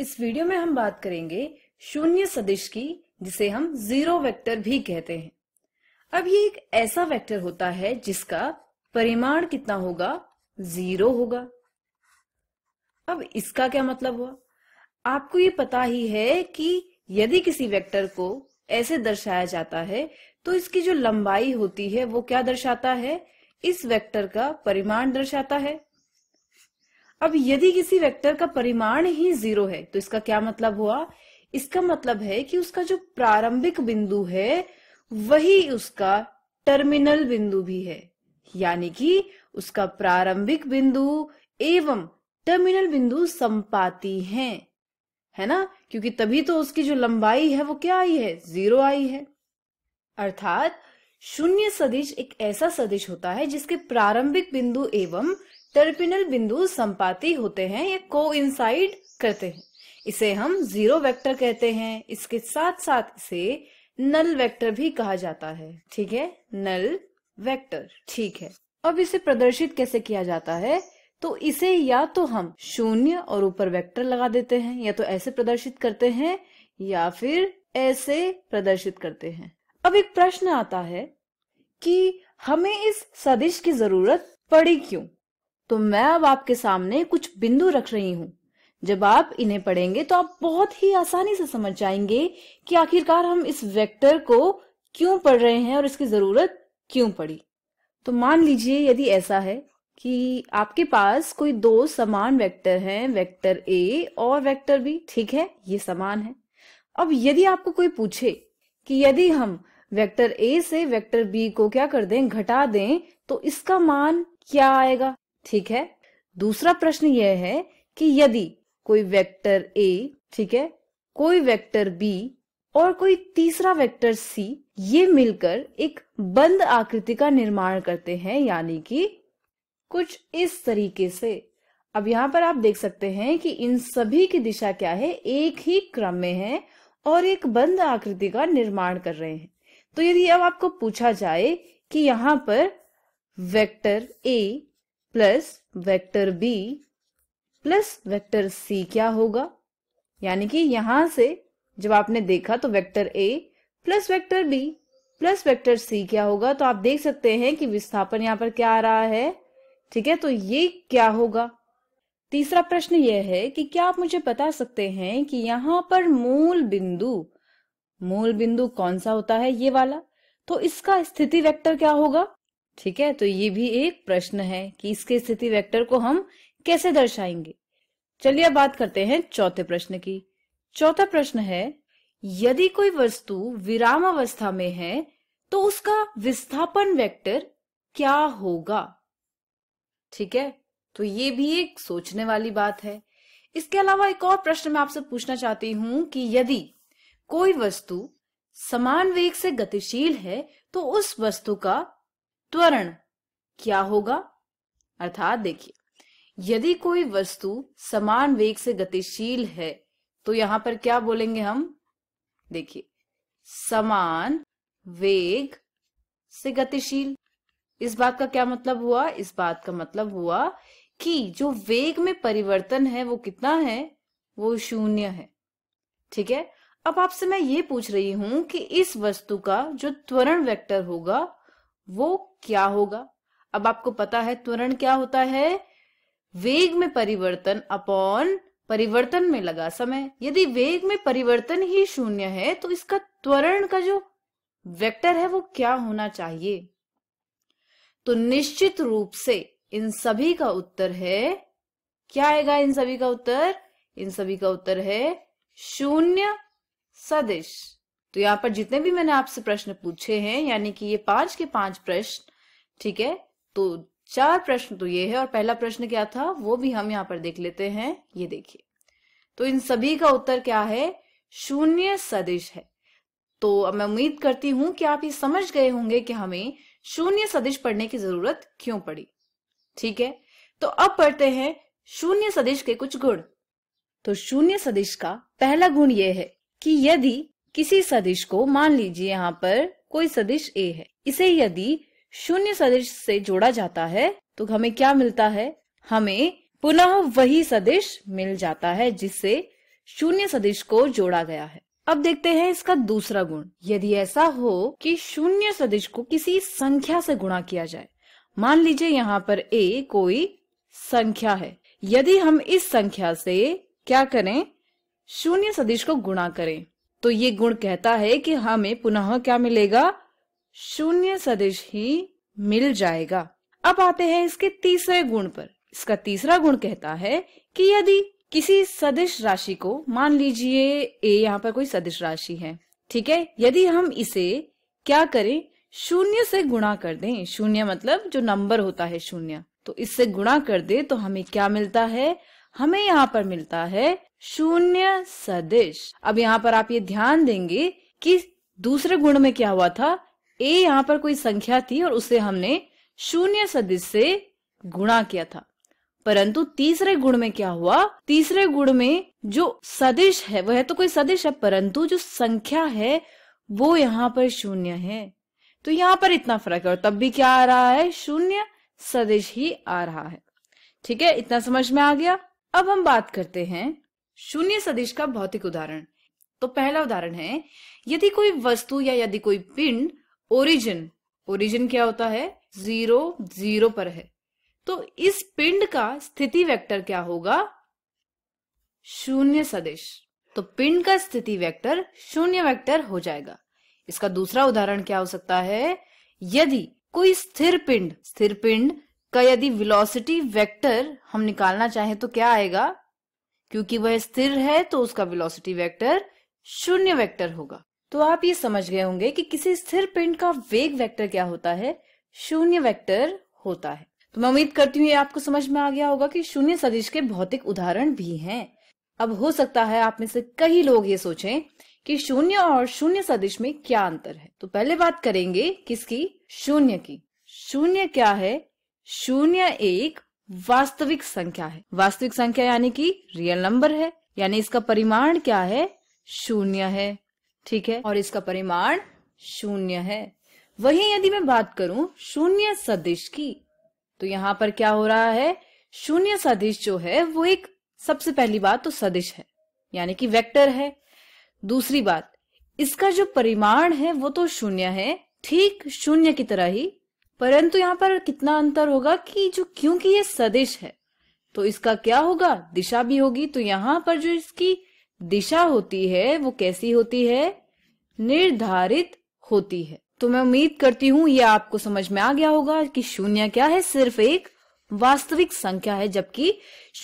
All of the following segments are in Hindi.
इस वीडियो में हम बात करेंगे शून्य सदिश की जिसे हम जीरो वेक्टर भी कहते हैं अब ये एक ऐसा वेक्टर होता है जिसका परिमाण कितना होगा जीरो होगा अब इसका क्या मतलब हुआ आपको ये पता ही है कि यदि किसी वेक्टर को ऐसे दर्शाया जाता है तो इसकी जो लंबाई होती है वो क्या दर्शाता है इस वेक्टर का परिमाण दर्शाता है अब यदि किसी वेक्टर का परिमाण ही जीरो है तो इसका क्या मतलब हुआ इसका मतलब है कि उसका जो प्रारंभिक बिंदु है वही उसका टर्मिनल बिंदु भी है यानी कि उसका प्रारंभिक बिंदु एवं टर्मिनल बिंदु संपाती हैं है ना क्योंकि तभी तो उसकी जो लंबाई है वो क्या आई है जीरो आई है अर्थात शून्य सदिश एक ऐसा सदिश होता है जिसके प्रारंभिक बिंदु एवं टर्मिनल बिंदु संपाती होते हैं या को करते हैं इसे हम जीरो वेक्टर कहते हैं इसके साथ साथ इसे नल वेक्टर भी कहा जाता है ठीक है नल वेक्टर ठीक है अब इसे प्रदर्शित कैसे किया जाता है तो इसे या तो हम शून्य और ऊपर वेक्टर लगा देते हैं या तो ऐसे प्रदर्शित करते हैं या फिर ऐसे प्रदर्शित करते हैं अब एक प्रश्न आता है कि हमें इस सदिश की जरूरत पड़ी क्यों तो मैं अब आपके सामने कुछ बिंदु रख रही हूँ जब आप इन्हें पढ़ेंगे तो आप बहुत ही आसानी से समझ जाएंगे कि आखिरकार हम इस वेक्टर को क्यों पढ़ रहे हैं और इसकी जरूरत क्यों पड़ी तो मान लीजिए यदि ऐसा है कि आपके पास कोई दो समान वेक्टर हैं वेक्टर ए और वेक्टर बी ठीक है ये समान है अब यदि आपको कोई पूछे कि यदि हम वेक्टर ए से वेक्टर बी को क्या कर दें घटा दें तो इसका मान क्या आएगा ठीक है दूसरा प्रश्न यह है कि यदि कोई वेक्टर ए ठीक है कोई वेक्टर बी और कोई तीसरा वेक्टर सी ये मिलकर एक बंद आकृति का निर्माण करते हैं यानी कि कुछ इस तरीके से अब यहाँ पर आप देख सकते हैं कि इन सभी की दिशा क्या है एक ही क्रम में है और एक बंद आकृति का निर्माण कर रहे हैं तो यदि अब आपको पूछा जाए कि यहाँ पर vector A plus vector B plus vector C क्या होगा यानी कि यहां से जब आपने देखा तो vector A plus vector B plus vector C क्या होगा तो आप देख सकते हैं कि विस्थापन यहाँ पर क्या आ रहा है ठीक है तो ये क्या होगा तीसरा प्रश्न यह है कि क्या आप मुझे बता सकते हैं कि यहां पर मूल बिंदु मूल बिंदु कौन सा होता है ये वाला तो इसका स्थिति वेक्टर क्या होगा ठीक है तो ये भी एक प्रश्न है कि इसके स्थिति वेक्टर को हम कैसे दर्शाएंगे चलिए अब बात करते हैं चौथे प्रश्न की चौथा प्रश्न है यदि कोई वस्तु विराम अवस्था में है तो उसका विस्थापन वेक्टर क्या होगा ठीक है तो ये भी एक सोचने वाली बात है इसके अलावा एक और प्रश्न मैं आपसे पूछना चाहती हूं कि यदि कोई वस्तु समान वेग से गतिशील है तो उस वस्तु का त्वरण क्या होगा अर्थात देखिए यदि कोई वस्तु समान वेग से गतिशील है तो यहां पर क्या बोलेंगे हम देखिए समान वेग से गतिशील इस बात का क्या मतलब हुआ इस बात का मतलब हुआ कि जो वेग में परिवर्तन है वो कितना है वो शून्य है ठीक है अब आपसे मैं ये पूछ रही हूं कि इस वस्तु का जो त्वरण वेक्टर होगा वो क्या होगा अब आपको पता है त्वरण क्या होता है वेग में परिवर्तन अपॉन परिवर्तन में लगा समय यदि वेग में परिवर्तन ही शून्य है तो इसका त्वरण का जो वेक्टर है वो क्या होना चाहिए तो निश्चित रूप से इन सभी का उत्तर है क्या आएगा इन सभी का उत्तर इन सभी का उत्तर है शून्य सदिश तो यहाँ पर जितने भी मैंने आपसे प्रश्न पूछे हैं यानी कि ये पांच के पांच प्रश्न ठीक है तो चार प्रश्न तो ये है और पहला प्रश्न क्या था वो भी हम यहाँ पर देख लेते हैं ये देखिए तो इन सभी का उत्तर क्या है शून्य सदिश है तो अब मैं उम्मीद करती हूं कि आप ये समझ गए होंगे कि हमें शून्य सदिश पढ़ने की जरूरत क्यों पड़ी ठीक है तो अब पढ़ते हैं शून्य सदिश के कुछ गुण तो शून्य सदिश का पहला गुण यह है कि यदि किसी सदिश को मान लीजिए यहाँ पर कोई सदिश ए है इसे यदि शून्य सदिश से जोड़ा जाता है तो हमें क्या मिलता है हमें पुनः वही सदिश मिल जाता है जिससे शून्य सदिश को जोड़ा गया है अब देखते हैं इसका दूसरा गुण यदि ऐसा हो कि शून्य सदिश को किसी संख्या से गुणा किया जाए मान लीजिए यहाँ पर ए कोई संख्या है यदि हम इस संख्या से क्या करें शून्य सदिश को गुणा करें तो ये गुण कहता है कि हमें पुनः क्या मिलेगा शून्य सदिश ही मिल जाएगा अब आते हैं इसके तीसरे गुण पर इसका तीसरा गुण कहता है कि यदि किसी सदिश राशि को मान लीजिए ए यहाँ पर कोई सदिश राशि है ठीक है यदि हम इसे क्या करें शून्य से गुणा कर दें शून्य मतलब जो नंबर होता है शून्य तो इससे गुणा कर दे तो हमें क्या मिलता है हमें यहाँ पर मिलता है शून्य सदिश अब यहाँ पर आप ये ध्यान देंगे कि दूसरे गुण में क्या हुआ था ए यहाँ पर कोई संख्या थी और उसे हमने शून्य सदिश से गुणा किया था परंतु तीसरे गुण में क्या हुआ तीसरे गुण में जो सदिश है वह तो कोई सदिश है परंतु जो संख्या है वो यहाँ पर शून्य है तो यहाँ पर इतना फर्क है और तब भी क्या आ रहा है शून्य सदिश ही आ रहा है ठीक है इतना समझ में आ गया अब हम बात करते हैं शून्य सदिश का भौतिक उदाहरण तो पहला उदाहरण है यदि कोई वस्तु या यदि कोई पिंड ओरिजिन ओरिजिन क्या होता है जीरो जीरो पर है तो इस पिंड का स्थिति वेक्टर क्या होगा शून्य सदिश तो पिंड का स्थिति वेक्टर शून्य वेक्टर हो जाएगा इसका दूसरा उदाहरण क्या हो सकता है यदि कोई स्थिर पिंड स्थिर पिंड का यदि वेलोसिटी वेक्टर हम निकालना चाहें तो क्या आएगा क्योंकि वह स्थिर है तो उसका वेलोसिटी वेक्टर शून्य वेक्टर होगा तो आप ये समझ गए होंगे कि किसी स्थिर पिंड का वेग वेक्टर क्या होता है शून्य वेक्टर होता है तो मैं उम्मीद करती हूँ ये आपको समझ में आ गया होगा कि शून्य सदिश के भौतिक उदाहरण भी हैं अब हो सकता है आप में से कई लोग ये सोचें कि शून्य और शून्य सदिश में क्या अंतर है तो पहले बात करेंगे किसकी शून्य की शून्य क्या है शून्य एक वास्तविक संख्या है वास्तविक संख्या यानी कि रियल नंबर है यानी इसका परिमाण क्या है शून्य है ठीक है और इसका परिमाण शून्य है वहीं यदि मैं बात करूं शून्य सदिश की तो यहां पर क्या हो रहा है शून्य सदिश जो है वो एक सबसे पहली बात तो सदिश है यानी कि वेक्टर है दूसरी बात इसका जो परिमाण है वो तो शून्य है ठीक शून्य की तरह ही परंतु यहाँ पर कितना अंतर होगा कि जो क्योंकि ये सदिश है तो इसका क्या होगा दिशा भी होगी तो यहाँ पर जो इसकी दिशा होती है वो कैसी होती है निर्धारित होती है तो मैं उम्मीद करती हूँ ये आपको समझ में आ गया होगा कि शून्य क्या है सिर्फ एक वास्तविक संख्या है जबकि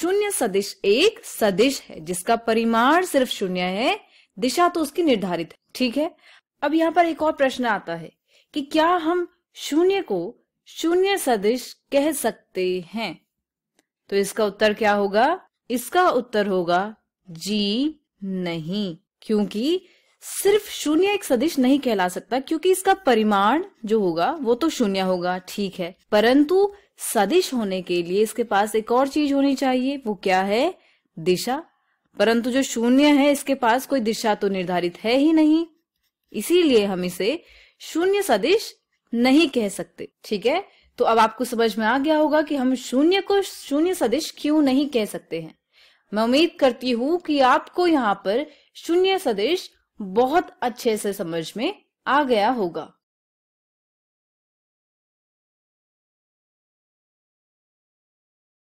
शून्य सदिश एक सदिश है जिसका परिमाण सिर्फ शून्य है दिशा तो उसकी निर्धारित है ठीक है अब यहाँ पर एक और प्रश्न आता है कि क्या हम शून्य को शून्य सदिश कह सकते हैं तो इसका उत्तर क्या होगा इसका उत्तर होगा जी नहीं क्योंकि सिर्फ शून्य एक सदिश नहीं कहला सकता क्योंकि इसका परिमाण जो होगा वो तो शून्य होगा ठीक है परंतु सदिश होने के लिए इसके पास एक और चीज होनी चाहिए वो क्या है दिशा परंतु जो शून्य है इसके पास कोई दिशा तो निर्धारित है ही नहीं इसीलिए हम इसे शून्य सदिश नहीं कह सकते ठीक है तो अब आपको समझ में आ गया होगा कि हम शून्य को शून्य सदिश क्यों नहीं कह सकते हैं मैं उम्मीद करती हूं कि आपको यहाँ पर शून्य सदिश बहुत अच्छे से समझ में आ गया होगा